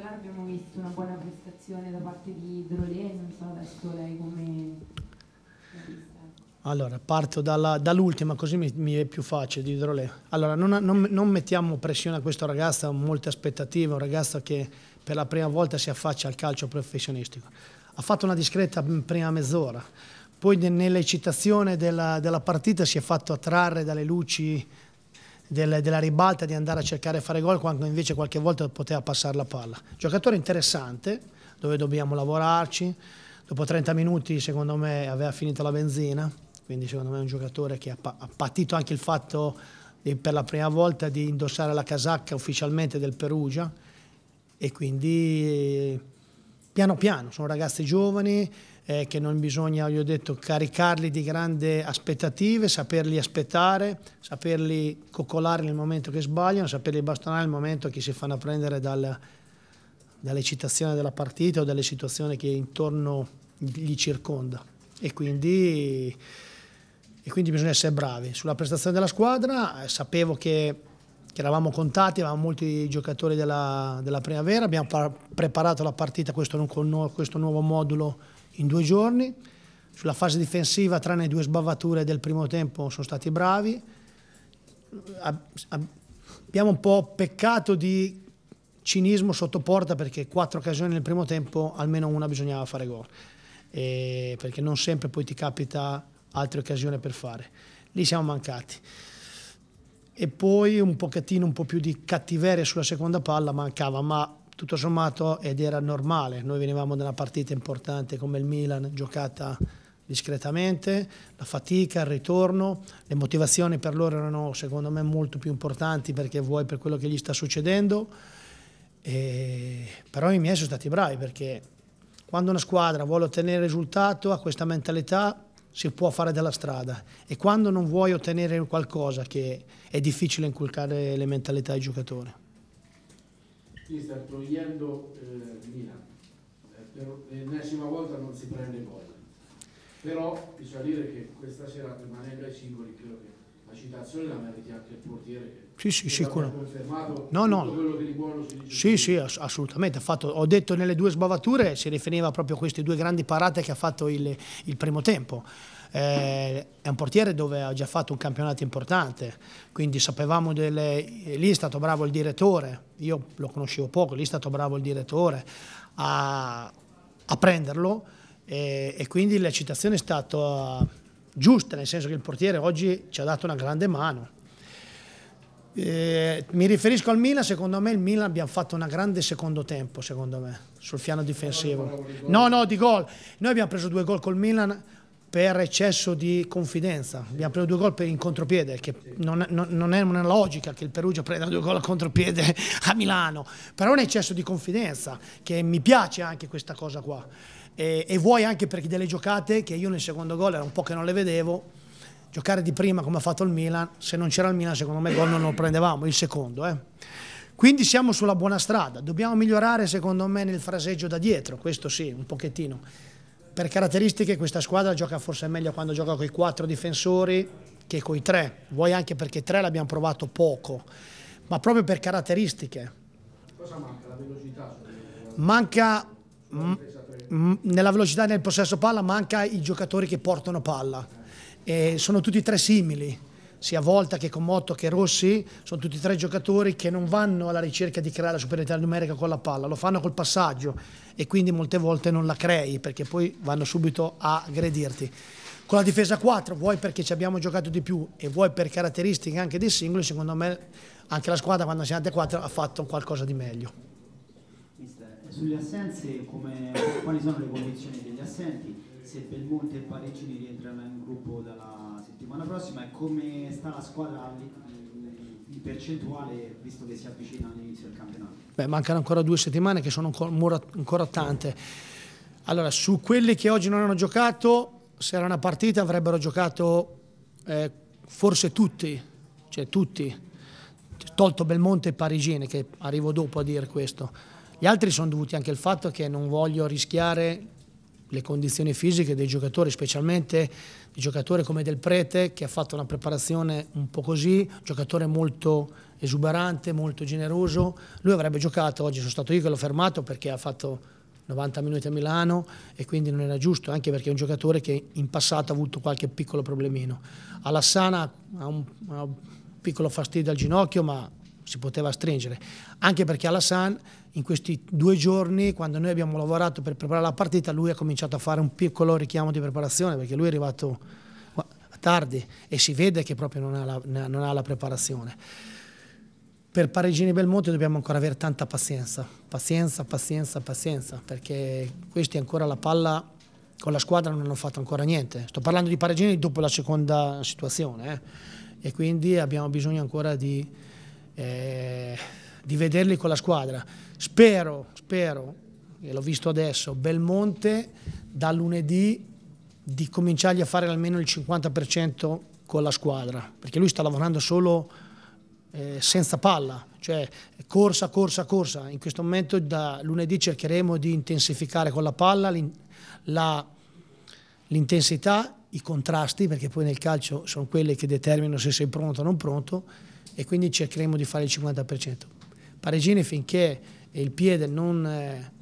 particolare abbiamo visto una buona prestazione da parte di Drolet, non so adesso lei come... Allora, parto dall'ultima, dall così mi, mi, è più facile di Drolet. Allora, non, non, non, mettiamo pressione a questo ragazzo, molte aspettative, un ragazzo che per la prima volta si affaccia al calcio professionistico. Ha fatto una discreta prima mezz'ora, poi nell'eccitazione della, della, partita si è fatto attrarre dalle luci del, della ribalta di andare a cercare di fare gol quando invece qualche volta poteva passare la palla. Giocatore interessante dove dobbiamo lavorarci, dopo 30 minuti secondo me aveva finito la benzina, quindi secondo me è un giocatore che ha, ha patito anche il fatto di, per la prima volta di indossare la casacca ufficialmente del Perugia e quindi piano piano, sono ragazzi giovani eh, che non bisogna, io ho detto, caricarli di grandi aspettative, saperli aspettare, saperli coccolare nel momento che sbagliano, saperli bastonare nel momento che si fanno prendere dal, dall'eccitazione della partita o dalle situazioni che intorno gli circonda. E quindi, e quindi bisogna essere bravi. Sulla prestazione della squadra eh, sapevo che che eravamo contati, avevamo molti giocatori della, della primavera, abbiamo preparato la partita, questo, questo nuovo modulo in due giorni. Sulla fase difensiva, tranne due sbavature del primo tempo, sono stati bravi. Abbiamo un po' peccato di cinismo sotto porta perché quattro occasioni nel primo tempo, almeno una bisognava fare gol. E perché non sempre poi ti capita altre occasioni per fare. Lì siamo mancati. E poi un pochettino, un po' più di cattiveria sulla seconda palla mancava, ma tutto sommato ed era normale, noi venivamo da una partita importante come il Milan, giocata discretamente, la fatica, il ritorno, le motivazioni per loro erano secondo me molto più importanti perché vuoi per quello che gli sta succedendo, e... però i miei sono stati bravi perché quando una squadra vuole ottenere risultato ha questa mentalità si può fare della strada e quando non vuoi ottenere qualcosa che è difficile inculcare le mentalità ai giocatori si sta togliendo eh, Milan. Eh, per l'ennesima volta non si prende gol Però bisogna dire che questa sera rimanendo ai singoli credo che la citazione la meriti anche il portiere che sì, sì, sicuro. confermato no, no. quello che di buono Sì, sì, assolutamente. Fatto, ho detto nelle due sbavature si riferiva proprio a queste due grandi parate che ha fatto il, il primo tempo eh, è un portiere dove ha già fatto un campionato importante, quindi sapevamo delle... lì è stato bravo il direttore, io lo conoscevo poco, lì è stato bravo il direttore a, a prenderlo e, e quindi la citazione è stata giusta, nel senso che il portiere oggi ci ha dato una grande mano. Eh, mi riferisco al Milan, secondo me il Milan abbiamo fatto un grande secondo tempo, secondo me, sul piano difensivo. No, no, di gol. Noi abbiamo preso due gol col Milan, per eccesso di confidenza. Abbiamo preso due gol in contropiede, che non, è una logica che il Perugia prenda due gol a contropiede a Milano, però è un eccesso di confidenza, che mi piace anche questa cosa qua. E, e vuoi anche perché delle giocate che io nel secondo gol era un po' che non le vedevo, giocare di prima come ha fatto il Milan, se non c'era il Milan secondo me il gol non lo prendevamo, il secondo. Eh. Quindi siamo sulla buona strada, dobbiamo migliorare secondo me nel fraseggio da dietro, questo sì, un pochettino per caratteristiche questa squadra gioca forse meglio quando gioca con i quattro difensori che con i tre, vuoi anche perché tre l'abbiamo provato poco, ma proprio per caratteristiche. Cosa manca? La velocità? Manca nella velocità e nel possesso palla, manca i giocatori che portano palla. E sono tutti e tre simili sia Volta che Commotto che Rossi, sono tutti tre giocatori che non vanno alla ricerca di creare la superiorità numerica con la palla, lo fanno col passaggio e quindi molte volte non la crei perché poi vanno subito a aggredirti. Con la difesa 4, vuoi perché ci abbiamo giocato di più e vuoi per caratteristiche anche dei singoli, secondo me anche la squadra quando si è andata a 4 ha fatto qualcosa di meglio. Mister, eh, sulle assenze, come, quali sono le condizioni degli assenti? Se Belmonte e Parigi rientrano prossima è come sta la squadra in percentuale visto che si avvicina all'inizio del campionato? Beh, mancano ancora due settimane che sono ancora, ancora tante. Allora, su quelli che oggi non hanno giocato, se era una partita avrebbero giocato eh, forse tutti, cioè tutti, tolto Belmonte e Parigini, che arrivo dopo a dire questo. Gli altri sono dovuti anche al fatto che non voglio rischiare le condizioni fisiche dei giocatori, specialmente di giocatore come Del Prete che ha fatto una preparazione un po' così, giocatore molto esuberante, molto generoso. Lui avrebbe giocato, oggi sono stato io che l'ho fermato perché ha fatto 90 minuti a Milano e quindi non era giusto, anche perché è un giocatore che in passato ha avuto qualche piccolo problemino. Alassana ha un, ha un piccolo fastidio al ginocchio, ma si poteva stringere, anche perché Alassane in questi due giorni, quando noi abbiamo lavorato per preparare la partita, lui ha cominciato a fare un piccolo richiamo di preparazione, perché lui è arrivato tardi e si vede che proprio non ha la, non ha la preparazione. Per Parigini e Belmonte dobbiamo ancora avere tanta pazienza, pazienza, pazienza, pazienza, perché questi ancora la palla con la squadra non hanno fatto ancora niente. Sto parlando di Parigini dopo la seconda situazione eh? e quindi abbiamo bisogno ancora di, eh, di vederli con la squadra. Spero, spero, e l'ho visto adesso, Belmonte da lunedì di cominciargli a fare almeno il 50% con la squadra, perché lui sta lavorando solo eh, senza palla, cioè corsa, corsa, corsa. In questo momento da lunedì cercheremo di intensificare con la palla l'intensità, i contrasti, perché poi nel calcio sono quelli che determinano se sei pronto o non pronto, e quindi cercheremo di fare il 50%. Parigini finché il piede non, eh,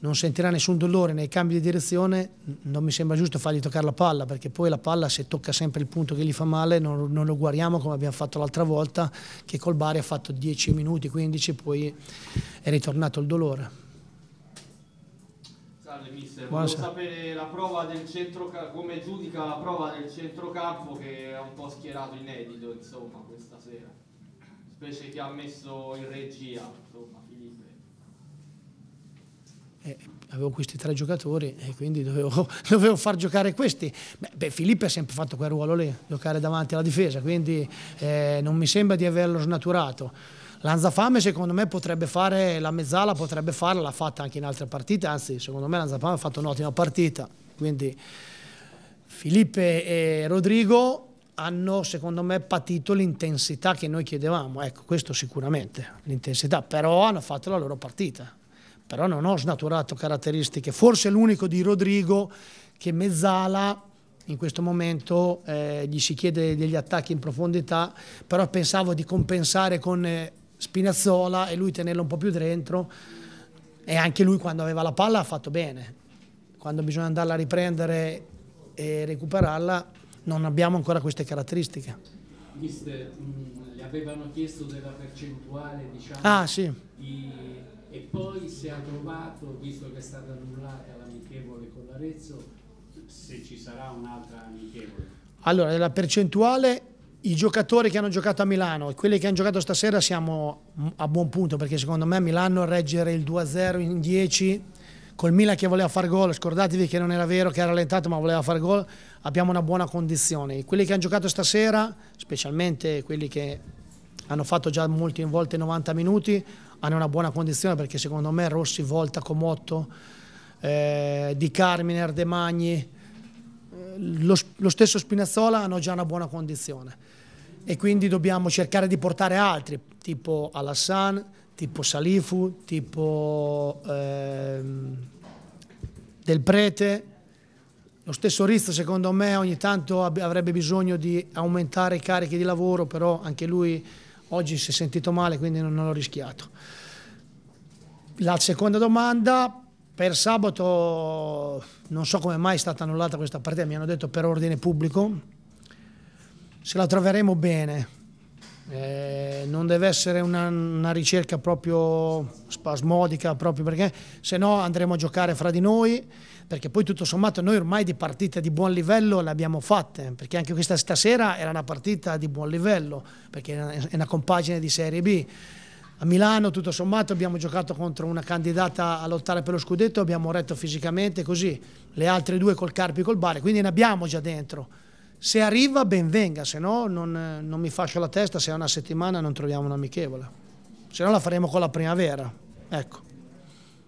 non sentirà nessun dolore nei cambi di direzione, non mi sembra giusto fargli toccare la palla, perché poi la palla se tocca sempre il punto che gli fa male non, non lo guariamo come abbiamo fatto l'altra volta, che col Bari ha fatto 10 minuti, 15, poi è ritornato il dolore. Salve mister, volevo sapere la prova del centrocampo, come giudica la prova del centrocampo che è un po' schierato inedito insomma questa sera invece che ha messo in regia, insomma, Filipe. Eh, avevo questi tre giocatori e quindi dovevo, dovevo far giocare questi. Beh, beh, Filippo ha sempre fatto quel ruolo lì, giocare davanti alla difesa, quindi eh, non mi sembra di averlo snaturato. Lanzafame secondo me potrebbe fare la mezzala, potrebbe farla, l'ha fatta anche in altre partite, anzi secondo me Lanzafame ha fatto un'ottima partita, quindi Filippo e Rodrigo hanno secondo me patito l'intensità che noi chiedevamo, ecco questo sicuramente, l'intensità, però hanno fatto la loro partita, però non ho snaturato caratteristiche, forse l'unico di Rodrigo che mezzala in questo momento eh, gli si chiede degli attacchi in profondità, però pensavo di compensare con eh, Spinazzola e lui tenerlo un po' più dentro e anche lui quando aveva la palla ha fatto bene, quando bisogna andarla a riprendere e recuperarla non abbiamo ancora queste caratteristiche. Mister, mh, mm, le avevano chiesto della percentuale diciamo, ah, sì. di, e poi si è trovato, visto che è stata annullata l'amichevole con l'Arezzo, se ci sarà un'altra amichevole. Allora, la percentuale, i giocatori che hanno giocato a Milano e quelli che hanno giocato stasera siamo mm, a buon punto perché secondo me a Milano reggere il 2-0 in 10 col Milan che voleva far gol, scordatevi che non era vero che era rallentato ma voleva far gol, abbiamo una buona condizione. Quelli che hanno giocato stasera, specialmente quelli che hanno fatto già molte volte 90 minuti, hanno una buona condizione perché secondo me Rossi, Volta, Comotto, eh, Di Carminer, De Magni, eh, lo, lo stesso Spinazzola hanno già una buona condizione e quindi dobbiamo cercare di portare altri, tipo Alassane, tipo Salifu, tipo ehm, Del Prete. Lo stesso Rizzo secondo me ogni tanto avrebbe bisogno di aumentare i carichi di lavoro, però anche lui oggi si è sentito male, quindi non l'ho rischiato. La seconda domanda, per sabato non so come mai è stata annullata questa partita, mi hanno detto per ordine pubblico, se la troveremo bene, eh, non deve essere una, una, ricerca proprio spasmodica, proprio perché se no andremo a giocare fra di noi, perché poi tutto sommato noi ormai di partite di buon livello le abbiamo fatte, perché anche questa stasera era una partita di buon livello, perché è una compagine di Serie B. A Milano tutto sommato abbiamo giocato contro una candidata a lottare per lo scudetto, abbiamo retto fisicamente così, le altre due col Carpi e col Bari, quindi ne abbiamo già dentro se arriva ben venga, se no non, non mi faccio la testa se è una settimana non troviamo un amichevole, se no la faremo con la primavera. Ecco.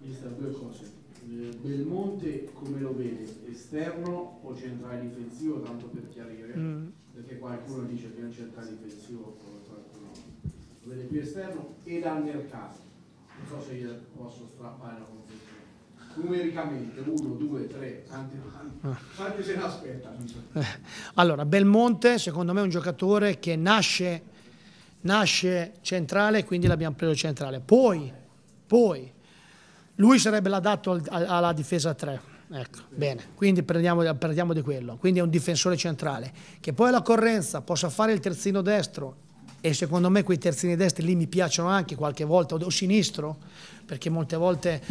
Mister, due cose. Eh, Belmonte come lo vede? Esterno o centrale difensivo? Tanto per chiarire, mm. perché qualcuno dice che è un centrale difensivo, qualcuno lo vede più esterno e dal mercato. Non so se io posso strappare la confusione numericamente 1, 2, 3, tanti tante quante ah. se ne aspetta? Eh, allora, Belmonte secondo me è un giocatore che nasce, nasce centrale, quindi l'abbiamo preso centrale. Poi, poi, lui sarebbe l'adatto alla difesa 3. Ecco, bene, quindi prendiamo, prendiamo, di quello. Quindi è un difensore centrale che poi alla correnza possa fare il terzino destro e secondo me quei terzini destri lì mi piacciono anche qualche volta o, o sinistro perché molte volte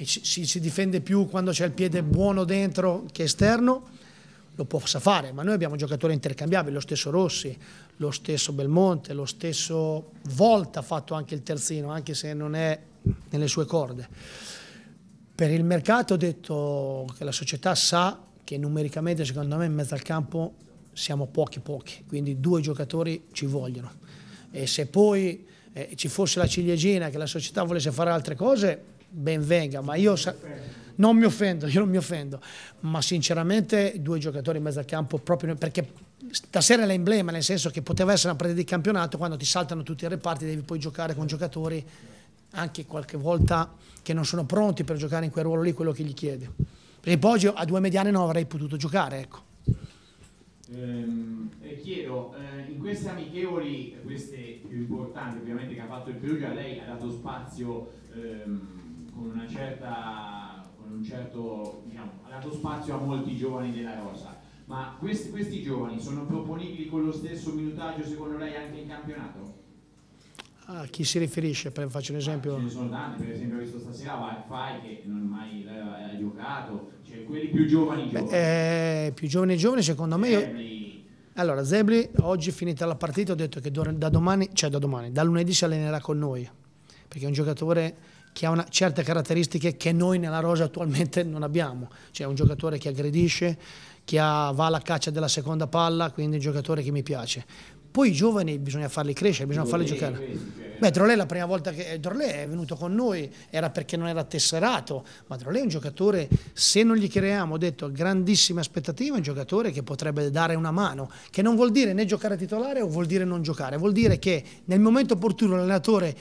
e si, si difende più quando c'è il piede buono dentro che esterno, lo possa fare, ma noi abbiamo giocatori intercambiabili, lo stesso Rossi, lo stesso Belmonte, lo stesso Volta ha fatto anche il terzino, anche se non è nelle sue corde. Per il mercato ho detto che la società sa che numericamente secondo me in mezzo al campo siamo pochi pochi, quindi due giocatori ci vogliono. E se poi eh, ci fosse la ciliegina che la società volesse fare altre cose, ben venga, ma io non mi offendo, io non mi offendo, ma sinceramente due giocatori in mezzo al campo proprio perché stasera è l'emblema, nel senso che poteva essere una partita di campionato quando ti saltano tutti i reparti, devi poi giocare con giocatori anche qualche volta che non sono pronti per giocare in quel ruolo lì, quello che gli chiede. Perché poi a due mediane non avrei potuto giocare, ecco. Eh, chiedo, eh, in queste amichevoli, queste più importanti ovviamente che ha fatto il Perugia, lei ha dato spazio ehm, con, una certa, con un certo, diciamo, ha dato spazio a molti giovani della Rosa, ma questi, questi giovani sono proponibili con lo stesso minutaggio secondo lei anche in campionato? A chi si riferisce? Per, faccio un esempio. ce ne sono tanti, per esempio ho visto stasera Wi-Fi che non mai eh, ha giocato, cioè quelli più giovani giovani. Beh, eh, più giovani giovani secondo me... Zebli. Allora Zebli oggi finita la partita ho detto che da domani, cioè da domani, da lunedì si allenerà con noi, perché è un giocatore che ha una, certe caratteristiche che noi nella rosa attualmente non abbiamo. Cioè un giocatore che aggredisce, che ha, va alla caccia della seconda palla, quindi un giocatore che mi piace. Poi i giovani bisogna farli crescere, bisogna farli giocare. Beh, Drolet la prima volta che eh, Drolet è venuto con noi era perché non era tesserato, ma Drolet è un giocatore, se non gli creiamo, ho detto, grandissime aspettative, un giocatore che potrebbe dare una mano, che non vuol dire né giocare titolare o vuol dire non giocare, vuol dire che nel momento opportuno l'allenatore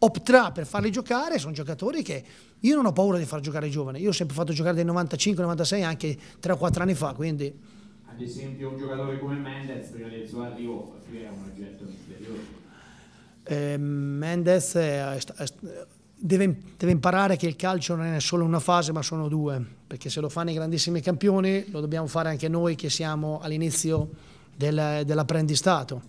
opterà per farli giocare, sono giocatori che io non ho paura di far giocare i giovani, io ho sempre fatto giocare dai 95-96 anche 3 4 anni fa, quindi... Ad esempio un giocatore come Mendez prima del suo arrivo è un oggetto misterioso. Eh, Mendez è, è, deve, deve, imparare che il calcio non è solo una fase ma sono due, perché se lo fanno i grandissimi campioni lo dobbiamo fare anche noi che siamo all'inizio del, dell'apprendistato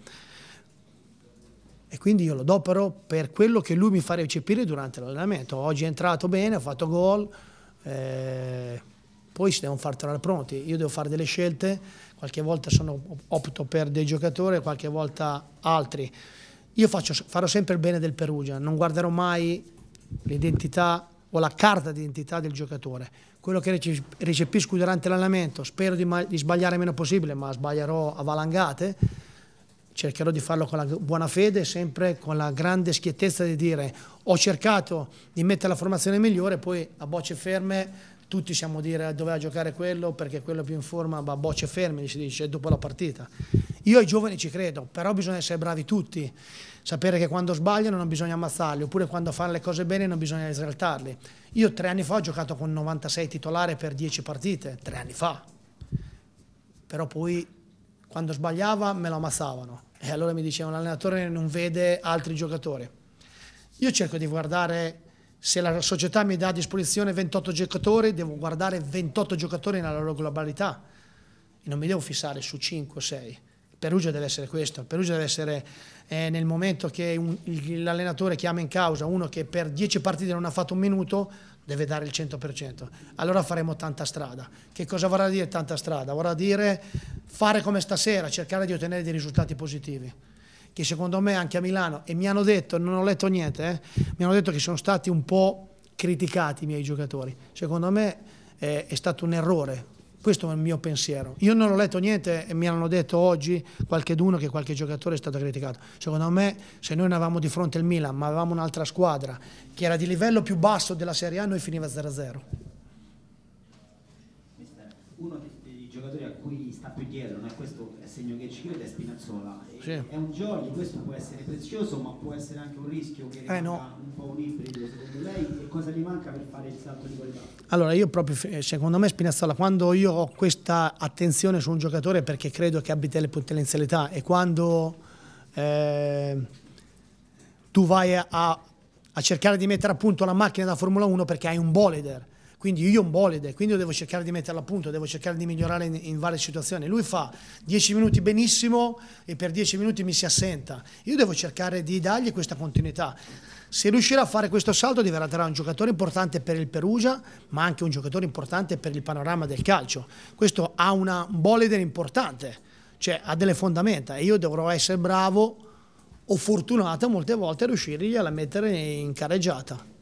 e quindi io lo adopero per quello che lui mi fa recepire durante l'allenamento. Oggi è entrato bene, ho fatto gol, eh, poi si devono far trovare pronti. Io devo fare delle scelte, qualche volta sono, opto per dei giocatori, qualche volta altri. Io faccio, farò sempre il bene del Perugia, non guarderò mai l'identità o la carta d'identità del giocatore. Quello che recepisco durante l'allenamento, spero di, di sbagliare il meno possibile, ma sbaglierò a valangate cercherò di farlo con la buona fede, sempre con la grande schiettezza di dire ho cercato di mettere la formazione migliore, poi a bocce ferme tutti siamo a dire doveva giocare quello perché quello è più in forma, ma a bocce ferme si dice dopo la partita. Io ai giovani ci credo, però bisogna essere bravi tutti, sapere che quando sbagliano non bisogna ammazzarli, oppure quando fanno le cose bene non bisogna esaltarli. Io tre anni fa ho giocato con 96 titolare per 10 partite, tre anni fa, però poi quando sbagliava me lo ammazzavano e allora mi dicevano l'allenatore non vede altri giocatori. Io cerco di guardare, se la società mi dà a disposizione 28 giocatori, devo guardare 28 giocatori nella loro globalità. E non mi devo fissare su 5 o 6. Perugia deve essere questo, Perugia deve essere eh, nel momento che l'allenatore chiama in causa uno che per 10 partite non ha fatto un minuto, deve dare il 100%, allora faremo tanta strada. Che cosa vorrà dire tanta strada? Vorrà dire fare come stasera, cercare di ottenere dei risultati positivi che secondo me anche a Milano, e mi hanno detto, non ho letto niente, eh, mi hanno detto che sono stati un po' criticati i miei giocatori. Secondo me eh, è stato un errore questo è il mio pensiero. Io non ho letto niente e mi hanno detto oggi qualche d'uno che qualche giocatore è stato criticato. Secondo me se noi non avevamo di fronte il Milan ma avevamo un'altra squadra che era di livello più basso della Serie A noi finiva 0-0 giocatori a cui sta più dietro, non è questo è segno che ci crede, è Spinazzola. Sì. È un gioco, questo può essere prezioso, ma può essere anche un rischio che eh no. un po' un ibrido, secondo lei, e cosa gli manca per fare il salto di qualità? Allora, io proprio, eh, secondo me Spinazzola, quando io ho questa attenzione su un giocatore perché credo che abbia delle potenzialità e quando eh, tu vai a, a cercare di mettere a punto una macchina da Formula 1 perché hai un boleder quindi io ho un bolide, quindi io devo cercare di metterlo a punto, devo cercare di migliorare in, in varie situazioni. Lui fa 10 minuti benissimo e per 10 minuti mi si assenta. Io devo cercare di dargli questa continuità. Se riuscirà a fare questo salto diventerà un giocatore importante per il Perugia, ma anche un giocatore importante per il panorama del calcio. Questo ha una bolide importante, cioè ha delle fondamenta e io dovrò essere bravo o fortunato molte volte a riuscirgli a mettere in careggiata.